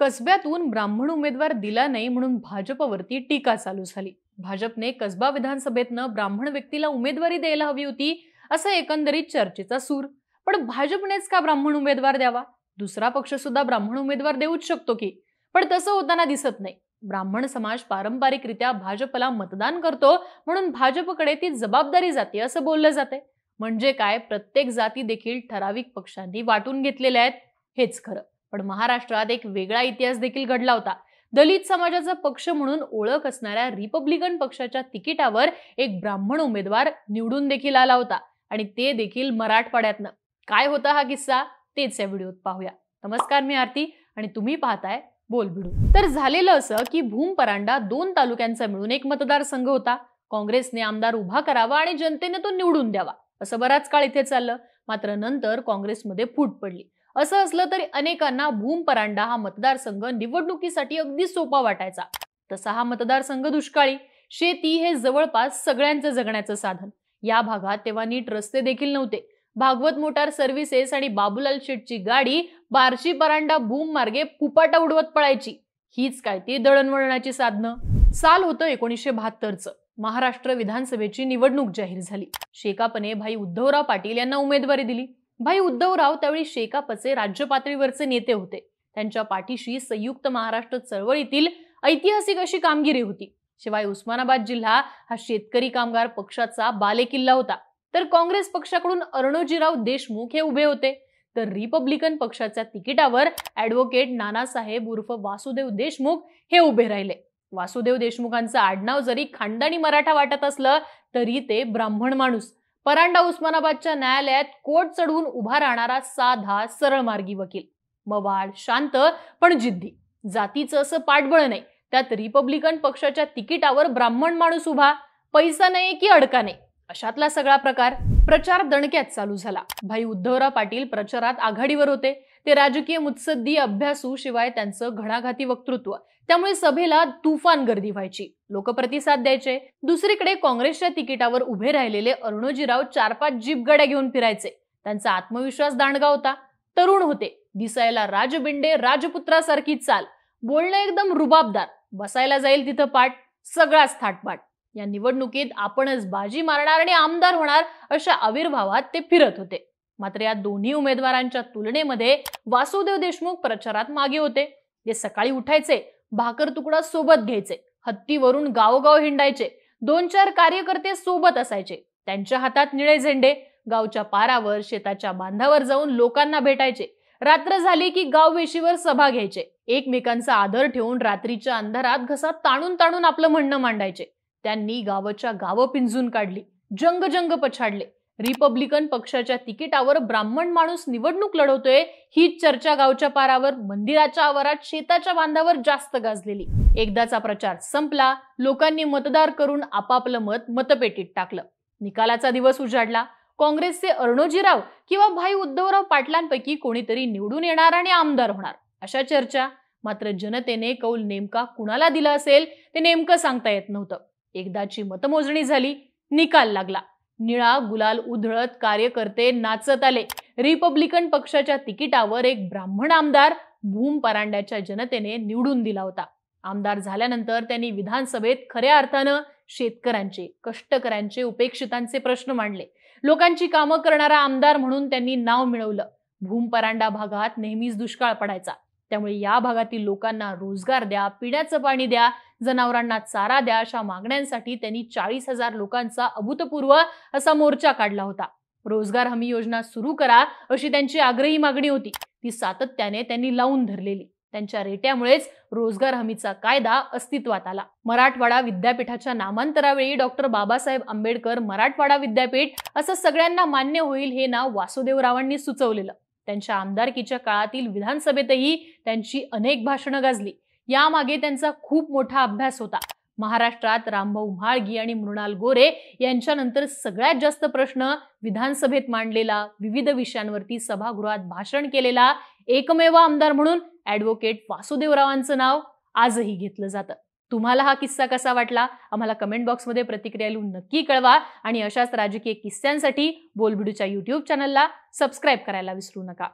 कसब्यातून ब्राह्मण उमेदवार दिला नाही म्हणून भाजपवरती टीका चालू झाली भाजपने कसबा विधानसभेतनं ब्राह्मण व्यक्तीला उमेदवारी द्यायला हवी होती असं एकंदरीत चर्चेचा सूर पण भाजपनेच का ब्राह्मण उमेदवार द्यावा दुसरा पक्ष सुद्धा ब्राह्मण उमेदवार देऊच शकतो की पण तसं होताना दिसत नाही ब्राह्मण समाज पारंपरिकरित्या भाजपला मतदान करतो म्हणून भाजपकडे ती जबाबदारी जाते असं बोललं जाते म्हणजे काय प्रत्येक जाती देखील ठराविक पक्षांनी वाटून घेतलेल्या आहेत हेच खरं पण महाराष्ट्रात एक वेगळा इतिहास देखील घडला होता दलित समाजाचा पक्ष म्हणून ओळख असणाऱ्या रिपब्लिकन पक्षाच्या तिकिटावर एक ब्राह्मण उमेदवार निवडून देखील आला होता आणि ते देखील मराठवाड्यातनं काय होता हा किस्सा तेच या व्हिडिओत पाहूया नमस्कार मी आरती आणि तुम्ही पाहताय बोल भिडू तर झालेलं असं की भूम परांडा दोन तालुक्यांचा मिळून एक मतदारसंघ होता काँग्रेसने आमदार उभा करावा आणि जनतेने तो निवडून द्यावा असं बराच काळ इथे चाललं मात्र नंतर काँग्रेसमध्ये फूट पडली असं असलं तरी अनेकांना भूम परांडा हा मतदारसंघ निवडणुकीसाठी अगदी सोपा वाटायचा तसा हा मतदारसंघ दुष्काळी शेती हे जवळपास सगळ्यांचं जगण्याचं साधन या भागात तेव्हा नीट रस्ते देखील नव्हते भागवत मोटार सर्व्हिसेस आणि बाबूलाल शेटची गाडी बारशी परांडा भूम मार्गे फुपाटा उडवत पळायची हीच काय ती दळणवळणाची साधनं साल होतं एकोणीसशे बहात्तरचं महाराष्ट्र विधानसभेची निवडणूक जाहीर झाली शेकापने भाई उद्धवराव पाटील यांना उमेदवारी दिली भाई उद्धवराव त्यावेळी शेकापचे राज्य पातळीवरचे नेते होते त्यांच्या पाठीशी संयुक्त महाराष्ट्र चळवळीतील ऐतिहासिक अशी कामगिरी होती शिवाय उस्मानाबाद जिल्हा हा शेतकरी कामगार पक्षाचा बालेकिल्ला होता तर काँग्रेस पक्षाकडून अर्णोजीराव देशमुख हे उभे होते तर रिपब्लिकन पक्षाच्या तिकिटावर ऍडव्होकेट नानासाहेब उर्फ वासुदेव देशमुख हे उभे राहिले वासुदेव देशमुखांचं आडनाव जरी खानदानी मराठा वाटत असलं तरी ते ब्राह्मण माणूस परांडा उस्मानाबादच्या न्यायालयात कोट चढवून उभा राहणारा साधा सरळ मार्गी वकील मवाळ शांत पण जिद्दी जातीचं असं पाठबळ नाही त्यात रिपब्लिकन पक्षाच्या तिकिटावर ब्राह्मण माणूस उभा पैसा नाही की अडका नाही अशातला सगळा प्रकार प्रचार दणक्यात चालू झाला भाई उद्धवराव पाटील प्रचारात आघाडीवर होते ते राजकीय मुत्सद्दी अभ्यासू शिवाय त्यांचं घणाघाती वक्तृत्व त्यामुळे सभेला तुफान गर्दी व्हायची लोकप्रतिसाद द्यायचे दुसरीकडे काँग्रेसच्या तिकिटावर उभे राहिलेले अरुणोजीराव चार पाच जीपगाड्या घेऊन फिरायचे त्यांचा आत्मविश्वास दांडगा होता तरुण होते दिसायला राजबिंडे राजपुत्रासारखी चाल बोलणं एकदम रुबाबदार बसायला जाईल तिथं पाठ सगळाच थाटपाट या निवडणुकीत आपणच बाजी मारणार आणि आमदार होणार अशा आविर्भावात ते फिरत होते मात्र या दोन्ही उमेदवारांच्या तुलनेमध्ये वासुदेव देशमुख प्रचारात मागे होते ते सकाळी उठायचे भाकर तुकडा सोबत घ्यायचे हत्तीवरून गावगाव हिंडायचे दोन चार कार्यकर्ते सोबत असायचे त्यांच्या हातात निळे झेंडे गावच्या पारावर शेताच्या बांधावर जाऊन लोकांना भेटायचे रात्र झाली की गाव वेशीवर सभा घ्यायचे एकमेकांचा आदर ठेवून रात्रीच्या अंधारात घसा ताणून ताणून आपलं म्हणणं मांडायचे त्यांनी गावच्या गावं पिंजून काढली जंगजंग पछाडले रिपब्लिकन पक्षाच्या तिकिटावर ब्राह्मण माणूस निवडणूक लढवतोय ही चर्चा गावच्या पारावर मंदिराच्या आवारात शेताच्या बांधावर जास्त गाजलेली एकदाचा प्रचार संपला लोकांनी मतदार करून आपापलं मत मतपेटीत टाकलं निकालाचा दिवस उजाडला काँग्रेसचे अर्णोजीराव किंवा भाई उद्धवराव पाटलांपैकी कोणीतरी निवडून येणार आणि आमदार होणार अशा चर्चा मात्र जनतेने कौल नेमका कुणाला दिला असेल ते नेमकं सांगता येत नव्हतं एकदाची मतमोजणी झाली निकाल लागला निळा गुलाल उधळत कार्यकर्ते नाचत आले रिपब्लिकन पक्षाच्या तिकिटावर एक ब्राह्मण आमदार भूम परांड्याच्या जनतेने निवडून दिला होता आमदार झाल्यानंतर त्यांनी विधानसभेत खऱ्या अर्थानं शेतकऱ्यांचे कष्टकऱ्यांचे उपेक्षितांचे प्रश्न मांडले लोकांची कामं करणारा आमदार म्हणून त्यांनी नाव मिळवलं भूम परांडा भागात नेहमीच दुष्काळ पडायचा त्यामुळे या भागातील लोकांना रोजगार द्या पिण्याचं पाणी द्या जनावरांना चारा द्या अशा मागण्यांसाठी त्यांनी चाळीस हजार लोकांचा अभूतपूर्व असा मोर्चा काढला होता रोजगार हमी योजना सुरू करा अशी त्यांची आग्रही मागणी होती ती सातत्याने त्यांनी लावून धरलेली त्यांच्या रेट्यामुळेच रोजगार हमीचा कायदा अस्तित्वात आला मराठवाडा विद्यापीठाच्या नामांतरावेळी डॉक्टर बाबासाहेब आंबेडकर मराठवाडा विद्यापीठ असं सगळ्यांना मान्य होईल हे नाव वासुदेवरावांनी सुचवलेलं त्यांच्या आमदारकीच्या काळातील विधानसभेतही त्यांची अनेक भाषणं गाजली यामागे त्यांचा खूप मोठा अभ्यास होता महाराष्ट्रात रामभाऊ म्हाळगी आणि मृणाल गोरे यांच्यानंतर सगळ्यात जास्त प्रश्न विधानसभेत मांडलेला विविध विषयांवरती सभागृहात भाषण केलेला एकमेव आमदार म्हणून ऍडव्होकेट वासुदेवरावांचं नाव आजही घेतलं जातं तुम्हाला हा किस्सा कसा वाटला आम्हाला कमेंट बॉक्समध्ये प्रतिक्रिया लिहून नक्की कळवा आणि अशाच राजकीय किस्स्यांसाठी बोलबिडूच्या युट्यूब चॅनलला सबस्क्राईब करायला विसरू नका